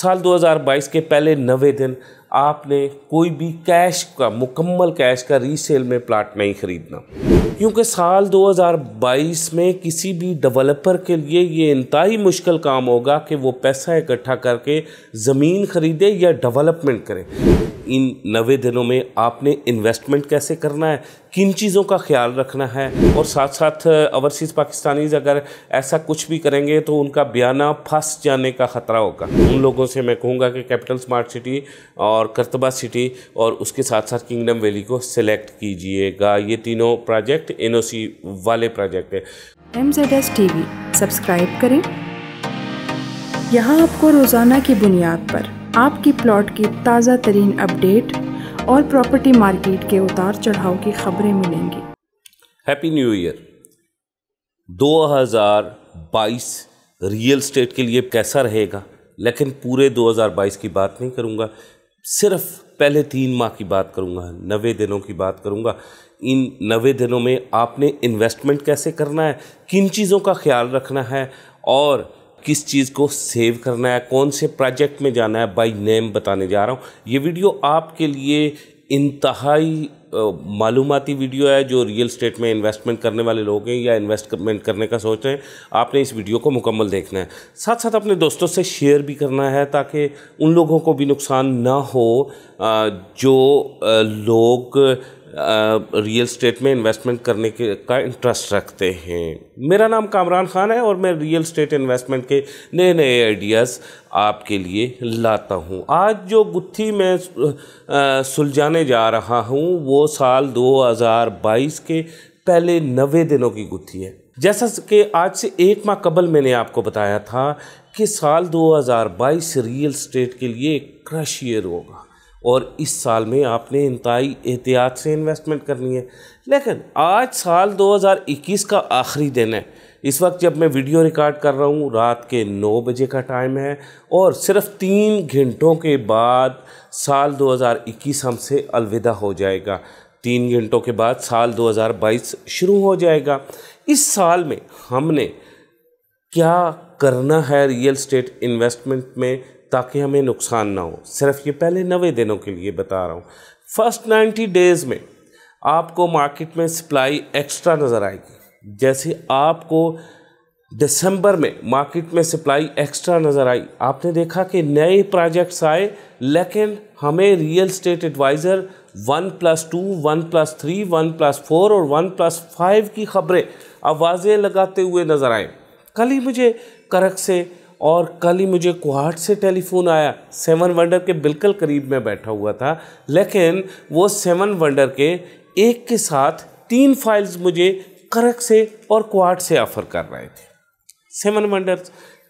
साल 2022 के पहले नवे दिन आपने कोई भी कैश का मुकम्मल कैश का रीसेल में प्लाट नहीं ख़रीदना क्योंकि साल 2022 में किसी भी डेवलपर के लिए ये ही मुश्किल काम होगा कि वो पैसा इकट्ठा करके ज़मीन ख़रीदे या डेवलपमेंट करे इन नवे दिनों में आपने इन्वेस्टमेंट कैसे करना है किन चीज़ों का ख्याल रखना है और साथ साथ ओवरसीज़ पाकिस्तानीज़ अगर ऐसा कुछ भी करेंगे तो उनका बयाना फंस जाने का ख़तरा होगा उन लोगों से मैं कहूँगा कि कैपिटल स्मार्ट सिटी और और करतबा सिटी और उसके साथ साथ किंगडम वैली को सिलेक्ट कीजिएगा ये तीनों प्रोजेक्ट एनओसी वाले प्रोजेक्ट है M Z S T subscribe करें यहाँ आपको रोज़ाना की बुनियाद पर आपकी प्लॉट की ताज़ा तरीन अपडेट और प्रॉपर्टी मार्केट के उतार चढ़ाव की खबरें मिलेंगी happy new year 2022 real estate के लिए कैसा रहेगा लेकिन पूरे 2022 की बात नहीं करूंगा सिर्फ पहले तीन माह की बात करूँगा नवे दिनों की बात करूँगा इन नवे दिनों में आपने इन्वेस्टमेंट कैसे करना है किन चीज़ों का ख्याल रखना है और किस चीज़ को सेव करना है कौन से प्रोजेक्ट में जाना है बाई नेम बताने जा रहा हूँ ये वीडियो आपके लिए इंतहाई मालूमती वीडियो है जो रियल स्टेट में इन्वेस्टमेंट करने वाले लोग हैं या इन्वेस्टमेंट करने का सोच रहे हैं आपने इस वीडियो को मुकम्मल देखना है साथ साथ अपने दोस्तों से शेयर भी करना है ताकि उन लोगों को भी नुकसान ना हो जो लोग रियल स्टेट में इन्वेस्टमेंट करने के का इंटरेस्ट रखते हैं मेरा नाम कामरान खान है और मैं रियल स्टेट इन्वेस्टमेंट के नए नए आइडियाज़ आपके लिए लाता हूँ आज जो गुत्थी मैं सुलझाने जा रहा हूँ वो साल 2022 के पहले नवे दिनों की गुत्थी है जैसा कि आज से एक माह कबल मैंने आपको बताया था कि साल 2022 रियल स्टेट के लिए क्रश ईयर होगा और इस साल में आपने इंतई एहतियात से इन्वेस्टमेंट करनी है लेकिन आज साल 2021 का आखिरी दिन है इस वक्त जब मैं वीडियो रिकॉर्ड कर रहा हूँ रात के नौ बजे का टाइम है और सिर्फ तीन घंटों के बाद साल 2021 हमसे अलविदा हो जाएगा तीन घंटों के बाद साल 2022 शुरू हो जाएगा इस साल में हमने क्या करना है रियल स्टेट इन्वेस्टमेंट में ताकि हमें नुकसान ना हो सिर्फ ये पहले नवे दिनों के लिए बता रहा हूँ फर्स्ट नाइन्टी डेज़ में आपको मार्केट में सप्लाई एक्स्ट्रा नज़र आएगी जैसे आपको दिसंबर में मार्केट में सप्लाई एक्स्ट्रा नज़र आई आपने देखा कि नए प्रोजेक्ट्स आए लेकिन हमें real estate adviser one plus two one plus three one plus four और वन प्लस फाइव की खबरें आवाज़ें लगाते हुए नज़र आए कल ही मुझे करक से और कल ही मुझे कुहाट से टेलीफोन आया सेवन वंडर के बिल्कुल करीब मैं बैठा हुआ था लेकिन वो सेवन वंडर के एक के साथ तीन फाइल्स मुझे करक से और कुहाट से ऑफ़र कर रहे थे सेवन वंडर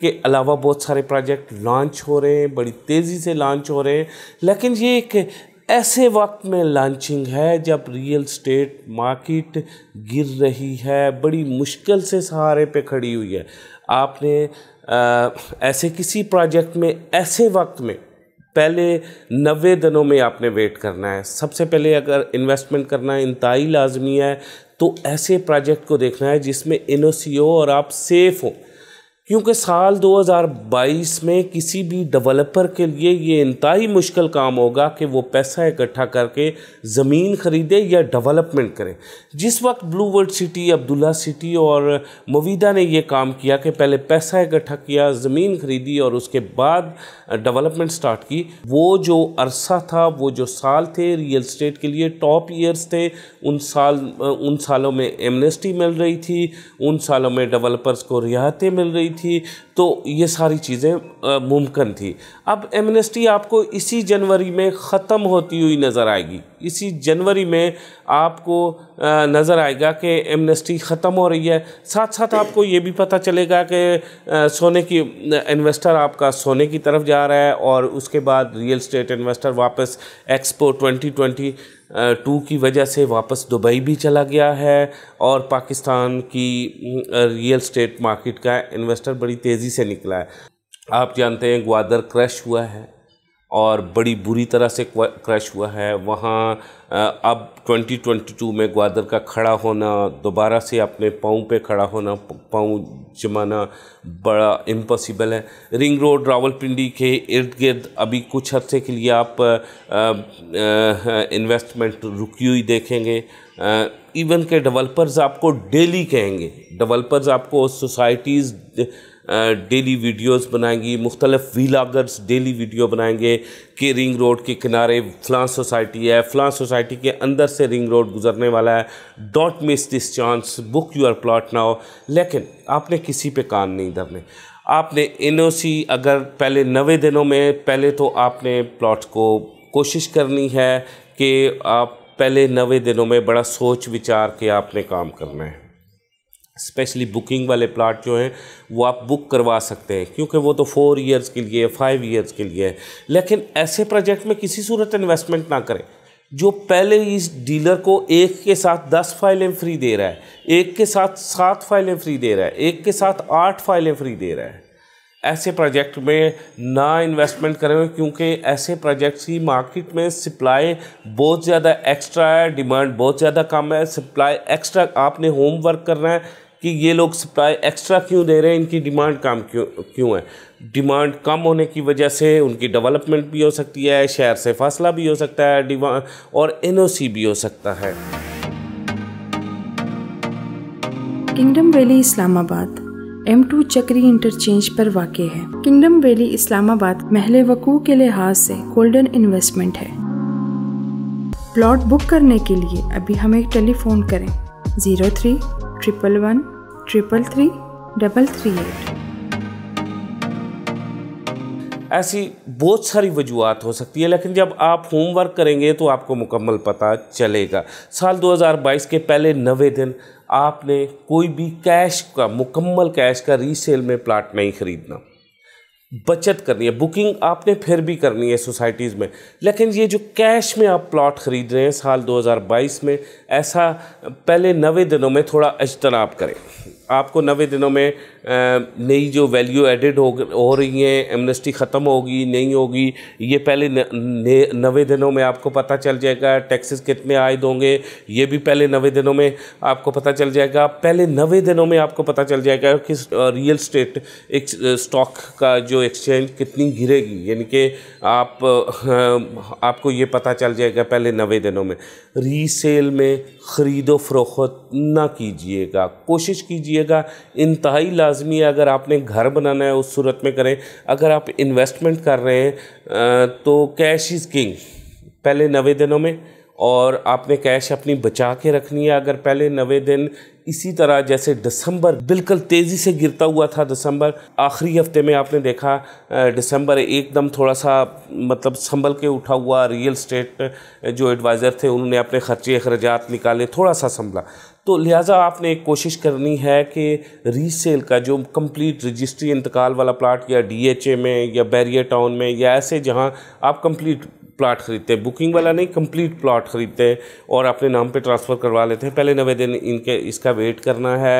के अलावा बहुत सारे प्रोजेक्ट लॉन्च हो रहे हैं बड़ी तेज़ी से लॉन्च हो रहे हैं लेकिन ये एक ऐसे वक्त में लॉन्चिंग है जब रियल स्टेट मार्केट गिर रही है बड़ी मुश्किल से सहारे पे खड़ी हुई है आपने ऐसे किसी प्रोजेक्ट में ऐसे वक्त में पहले नबे दिनों में आपने वेट करना है सबसे पहले अगर इन्वेस्टमेंट करना इंतहाई लाजमी है तो ऐसे प्रोजेक्ट को देखना है जिसमें इनोसी और आप सेफ़ हों क्योंकि साल 2022 में किसी भी डेवलपर के लिए ये इंतहाई मुश्किल काम होगा कि वो पैसा इकट्ठा करके ज़मीन ख़रीदे या डेवलपमेंट करे जिस वक्त blue world city Abdullah city और मवीदा ने ये काम किया कि पहले पैसा इकट्ठा किया ज़मीन ख़रीदी और उसके बाद डेवलपमेंट स्टार्ट की वो जो अरसा था वो जो साल थे रियल इस्टेट के लिए टॉप ईयर्स थे उन साल उन सालों में एमनेस्टी मिल रही थी उन सालों में डेवलपर्स को रियायतें मिल रही थी तो ये सारी चीज़ें मुमकिन थी अब एमनेस्टी आपको इसी जनवरी में ख़त्म होती हुई नज़र आएगी इसी जनवरी में आपको नज़र आएगा कि एमनेस्टी ख़त्म हो रही है साथ साथ आपको ये भी पता चलेगा कि सोने की इन्वेस्टर आपका सोने की तरफ जा रहा है और उसके बाद रियल स्टेट इन्वेस्टर वापस एक्सपो 2020 टू की वजह से वापस दुबई भी चला गया है और पाकिस्तान की रियल स्टेट मार्केट का इन्वेस्टर बड़ी तेज़ी से निकला है आप जानते हैं ग्वादर क्रैश हुआ है और बड़ी बुरी तरह से क्रश हुआ है वहाँ अब 2022 में ग्वादर का खड़ा होना दोबारा से अपने पाँव पे खड़ा होना पाँव जमाना बड़ा इम्पॉसिबल है रिंग रोड रावलपिंडी के इर्द गिर्द अभी कुछ हफ्ते के लिए आप इन्वेस्टमेंट रुकी हुई देखेंगे इवन के डेवलपर्स आपको डेली कहेंगे डेवलपर्स आपको सोसाइटीज़ डेली वीडियोस बनाएंगी मुख्तलिफ वीलागर्स डेली वीडियो बनाएंगे कि रिंग रोड के किनारे फ़लां सोसाइटी है फ़लां सोसाइटी के अंदर से रिंग रोड गुजरने वाला है don't miss this chance book your plot now लेकिन आपने किसी पे कान नहीं धरने आपने एन अगर पहले नवे दिनों में पहले तो आपने प्लॉट को कोशिश करनी है कि आप पहले नवे दिनों में बड़ा सोच विचार के आपने काम करना है स्पेशली बुकिंग वाले प्लाट जो हैं वो आप बुक करवा सकते हैं क्योंकि वो तो फोर इयर्स के लिए फाइव इयर्स के लिए है लेकिन ऐसे प्रोजेक्ट में किसी सूरत इन्वेस्टमेंट ना करें जो पहले इस डीलर को एक के साथ दस फाइलें फ्री दे रहा है एक के साथ सात फाइलें फ्री दे रहा है एक के साथ आठ फाइलें फ्री दे रहा है ऐसे प्रोजेक्ट में ना इन्वेस्टमेंट करें क्योंकि ऐसे प्रोजेक्ट्स की मार्केट में सप्लाई बहुत ज़्यादा एक्स्ट्रा है डिमांड बहुत ज़्यादा कम है सप्लाई एक्स्ट्रा आपने होम वर्क करना है कि ये लोग सप्लाई एक्स्ट्रा क्यों दे रहे हैं इनकी डिमांड कम क्यों क्यों है डिमांड कम होने की वजह से उनकी डेवलपमेंट भी हो सकती है शहर से फासला भी हो सकता है डिमांड और एन भी हो सकता है kingdom valley Islamabad M two Chakri interchange पर वाक़ है किंगडम वैली इस्लामाबाद महले वकू के लिहाज से गोल्डन इन्वेस्टमेंट है प्लॉट बुक करने के लिए अभी हमें टेलीफोन करें zero three triple one triple three double three eight ऐसी बहुत सारी वजूहत हो सकती है लेकिन जब आप होमवर्क करेंगे तो आपको मुकम्मल पता चलेगा साल 2022 के पहले नवे दिन आपने कोई भी कैश का मुकम्मल कैश का रीसेल में प्लाट नहीं ख़रीदना बचत करनी है बुकिंग आपने फिर भी करनी है सोसाइटीज़ में लेकिन ये जो कैश में आप प्लॉट ख़रीद रहे हैं साल 2022 में ऐसा पहले नवे दिनों में थोड़ा अजतनाब करें आपको नवे दिनों में नई जो वैल्यू एडिड हो हो रही हैं एमनेस्टी ख़त्म होगी नहीं होगी ये पहले नवे दिनों में आपको पता चल जाएगा टैक्सेस कितने आए होंगे ये भी पहले नवे दिनों में आपको पता चल जाएगा पहले नवे दिनों में आपको पता चल जाएगा कि रियल स्टेट एक स्टॉक का जो एक्सचेंज कितनी गिरेगी यानी कि आप हाँ, आपको ये पता चल जाएगा पहले नवे दिनों में रीसेल में ख़रीदो फरोख्त ना कीजिएगा कोशिश कीजिएगा इंतहाई ला लाजमी है अगर आपने घर बनाना है उस सूरत में करें अगर आप इन्वेस्टमेंट कर रहे हैं तो कैश इज़ किंग पहले नवे दिनों में और आपने कैश अपनी बचा के रखनी है अगर पहले नवे दिन इसी तरह जैसे दिसंबर बिल्कुल तेज़ी से गिरता हुआ था दिसंबर आखिरी हफ्ते में आपने देखा दिसंबर एकदम थोड़ा सा मतलब संभल के उठा हुआ रियल स्टेट जो एडवाइज़र थे उन्होंने अपने खर्चे अखराज निकाले थोड़ा सा संभला तो लिहाजा आपने एक कोशिश करनी है कि रीसेल का जो कंप्लीट रजिस्ट्री इंतकाल वाला प्लाट या डीएचए में या बैरियर टाउन में या ऐसे जहाँ आप कंप्लीट प्लाट ख़रीदते हैं बुकिंग वाला नहीं कंप्लीट प्लाट ख़रीदते हैं और अपने नाम पे ट्रांसफ़र करवा लेते हैं पहले नवे दिन इनके इसका वेट करना है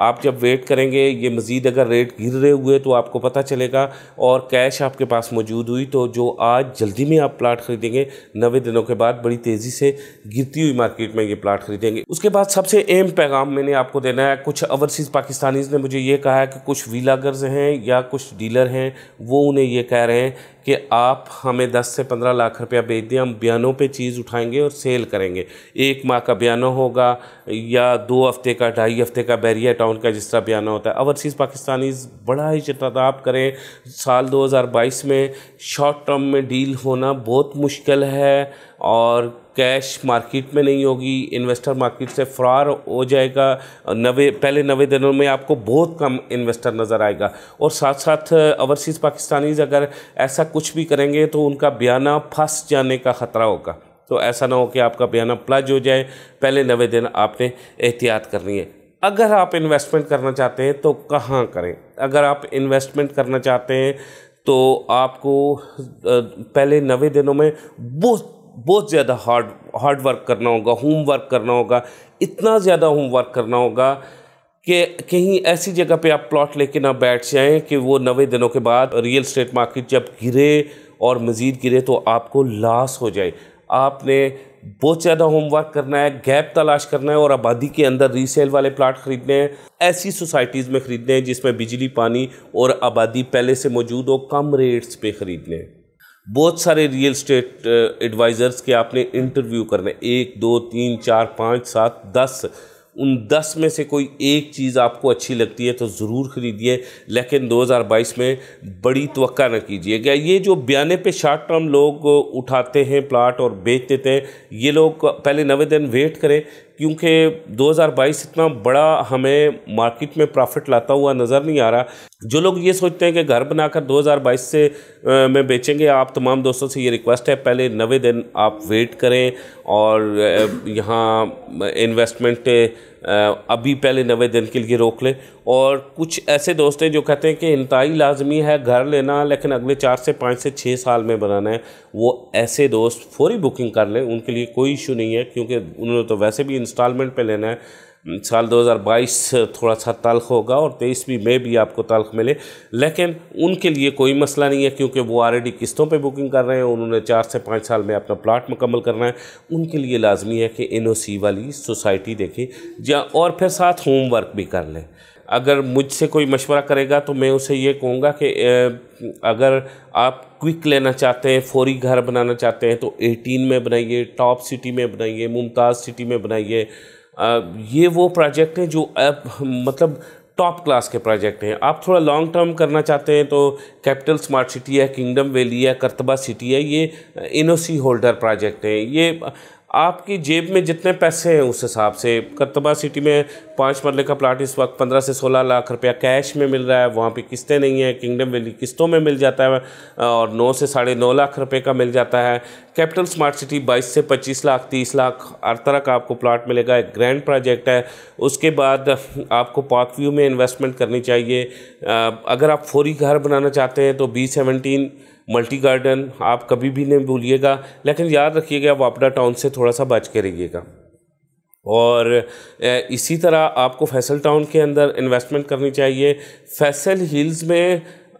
आप जब वेट करेंगे ये मज़ीद अगर रेट गिर रहे हुए तो आपको पता चलेगा और कैश आपके पास मौजूद हुई तो जो आज जल्दी में आप प्लाट खरीदेंगे नवे दिनों के बाद बड़ी तेज़ी से गिरती हुई मार्केट में ये प्लाट खरीदेंगे उसके बाद सबसे अहम पैगाम मैंने आपको देना है कुछ ओवरसीज़ पाकिस्तानीज़ ने मुझे ये कहा है कि कुछ वीलागर्स हैं या कुछ डीलर हैं वो उन्हें ये कह रहे हैं कि आप हमें 10 से 15 लाख रुपया भेज दें हम बयानों पे चीज़ उठाएंगे और सेल करेंगे एक माह का बयानों होगा या दो हफ्ते का ढाई हफ्ते का बैरिया टाउन का जिस तरह बयाना होता है अवरसीज़ पाकिस्तानीज बड़ा ही चित्रताप करें साल 2022 में शॉर्ट टर्म में डील होना बहुत मुश्किल है और कैश मार्केट में नहीं होगी इन्वेस्टर मार्केट से फरार हो जाएगा नवे पहले नवे दिनों में आपको बहुत कम इन्वेस्टर नज़र आएगा और साथ साथ ओवरसीज़ पाकिस्तानीज अगर ऐसा कुछ भी करेंगे तो उनका बयाना फंस जाने का ख़तरा होगा तो ऐसा ना हो कि आपका बयाना प्लज हो जाए पहले नवे दिन आपने एहतियात करनी है अगर आप इन्वेस्टमेंट करना चाहते हैं तो कहाँ करें अगर आप इन्वेस्टमेंट करना चाहते हैं तो आपको पहले नवे दिनों में बहुत बहुत ज़्यादा हार्ड हार्ड वर्क करना होगा होम वर्क करना होगा इतना ज़्यादा होम वर्क करना होगा कि कहीं ऐसी जगह पे आप प्लॉट लेके ना बैठ जाएं कि वो नवे दिनों के बाद रियल स्टेट मार्केट जब गिरे और मज़ीद गिरे तो आपको लॉस हो जाए आपने बहुत ज़्यादा होमवर्क करना है गैप तलाश करना है और आबादी के अंदर रीसेल वाले प्लाट खरीदने हैं ऐसी सोसाइटीज़ में ख़रीदने हैं जिसमें बिजली पानी और आबादी पहले से मौजूद हो कम रेट्स पे ख़रीदने हैं बहुत सारे रियल स्टेट एडवाइज़र्स के आपने इंटरव्यू करने एक दो तीन चार पाँच सात दस उन दस में से कोई एक चीज़ आपको अच्छी लगती है तो ज़रूर ख़रीदिए लेकिन 2022 में बड़ी तो न कीजिएगा ये जो बयाने पे शार्ट टर्म लोग उठाते हैं प्लाट और बेच देते हैं ये लोग पहले नवे दिन वेट करें क्योंकि 2022 इतना बड़ा हमें मार्केट में प्रॉफिट लाता हुआ नज़र नहीं आ रहा जो लोग ये सोचते हैं कि घर बनाकर 2022 से में बेचेंगे आप तमाम दोस्तों से ये रिक्वेस्ट है पहले नवे दिन आप वेट करें और यहाँ इन्वेस्टमेंट अभी पहले नवे दिन के लिए रोक लें और कुछ ऐसे दोस्त हैं जो कहते हैं कि इंतहाई लाजमी है घर लेना लेकिन अगले चार से पाँच से छः साल में बनाना है वो ऐसे दोस्त फौरी बुकिंग कर लें उनके लिए कोई इशू नहीं है क्योंकि उन्होंने तो वैसे भी इंस्टॉलमेंट पर लेना है साल 2022 थोड़ा सा तल्ख होगा और 23 भी में भी आपको तल्ख मिले लेकिन उनके लिए कोई मसला नहीं है क्योंकि वो ऑलरेडी किस्तों पे बुकिंग कर रहे हैं उन्होंने चार से पाँच साल में अपना प्लाट मुकम्मल करना है उनके लिए लाजमी है कि एन वाली सोसाइटी देखें या और फिर साथ होमवर्क भी कर लें अगर मुझसे कोई मशवरा करेगा तो मैं उसे ये कहूँगा कि अगर आप क्विक लेना चाहते हैं फौरी घर बनाना चाहते हैं तो 18 में बनाइए टॉप सिटी में बनाइए मुमताज़ सिटी में बनाइए ये वो प्रोजेक्ट हैं जो आप मतलब टॉप क्लास के प्रोजेक्ट हैं आप थोड़ा लॉन्ग टर्म करना चाहते हैं तो कैपिटल स्मार्ट सिटी है किंगडम वैली है करतबा सिटी है ये एनओसी होल्डर प्रोजेक्ट हैं ये आपकी जेब में जितने पैसे हैं उस हिसाब से करतबा सिटी में पाँच मरले का प्लाट इस वक्त पंद्रह से सोलह लाख रुपया कैश में मिल रहा है वहाँ पे किस्तें नहीं हैं किंगडम वैली किस्तों में मिल जाता है और नौ से साढ़े नौ लाख रुपए का मिल जाता है कैपिटल स्मार्ट सिटी बाईस से पच्चीस लाख तीस लाख हर तरह का आपको प्लाट मिलेगा एक ग्रैंड प्रोजेक्ट है उसके बाद आपको पार्क व्यू में इन्वेस्टमेंट करनी चाहिए अगर आप फोरी e घर बनाना चाहते हैं तो बी सेवनटीन मल्टी गार्डन आप कभी भी नहीं भूलिएगा लेकिन याद रखिएगा वापडा टाउन से थोड़ा सा बच के रहिएगा और इसी तरह आपको फैसल टाउन के अंदर इन्वेस्टमेंट करनी चाहिए फैसल हिल्स में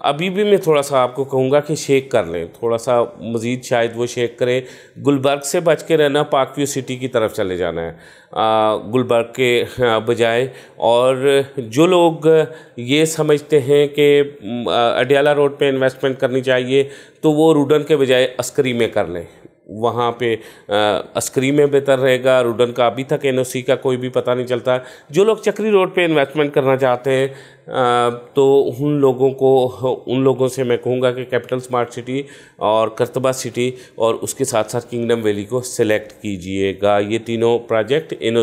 अभी भी मैं थोड़ा सा आपको कहूँगा कि शेक कर लें थोड़ा सा मज़ीद शायद वो शेक करें गुलबर्ग से बच के रहना पाकव्यू सिटी की तरफ चले जाना है गुलबर्ग के बजाय और जो लोग ये समझते हैं कि अडियाला रोड पे इन्वेस्टमेंट करनी चाहिए तो वो रूडन के बजाय अस्करी में कर लें वहाँ पे अस्करी में बेहतर रहेगा रूडन का अभी तक एनओसी का कोई भी पता नहीं चलता जो लोग चक्री रोड पे इन्वेस्टमेंट करना चाहते हैं तो उन लोगों को उन लोगों से मैं कहूँगा कि कैपिटल स्मार्ट सिटी और करतबा सिटी और उसके साथ साथ किंगडम वैली को सिलेक्ट कीजिएगा ये तीनों प्रोजेक्ट एन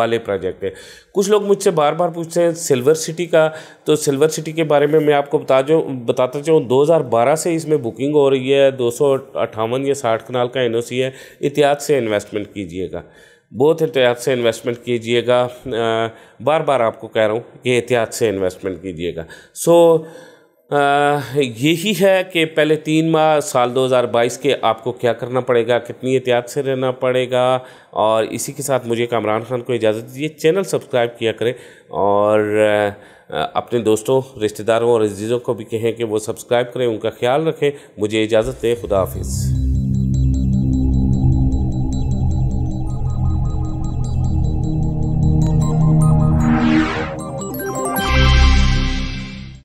वाले प्रोजेक्ट हैं कुछ लोग मुझसे बार बार पूछते हैं सिल्वर सिटी का तो सिल्वर सिटी के बारे में मैं आपको बता जो बताता चाहूँ दो से इसमें बुकिंग हो रही है दो या साठ कनाल का एन है एहतियात से इन्वेस्टमेंट कीजिएगा बहुत एहतियात से इन्वेस्टमेंट कीजिएगा बार बार आपको कह रहा हूँ कि एहतियात से इन्वेस्टमेंट कीजिएगा सो यही है कि पहले तीन माह साल 2022 के आपको क्या करना पड़ेगा कितनी एहतियात से रहना पड़ेगा और इसी के साथ मुझे कामरान खान को इजाज़त दीजिए चैनल सब्सक्राइब किया करें और अपने दोस्तों रिश्तेदारों और अजीज़ों को भी कहें कि वो सब्सक्राइब करें उनका ख्याल रखें मुझे इजाज़त दें खुदा हाफिज़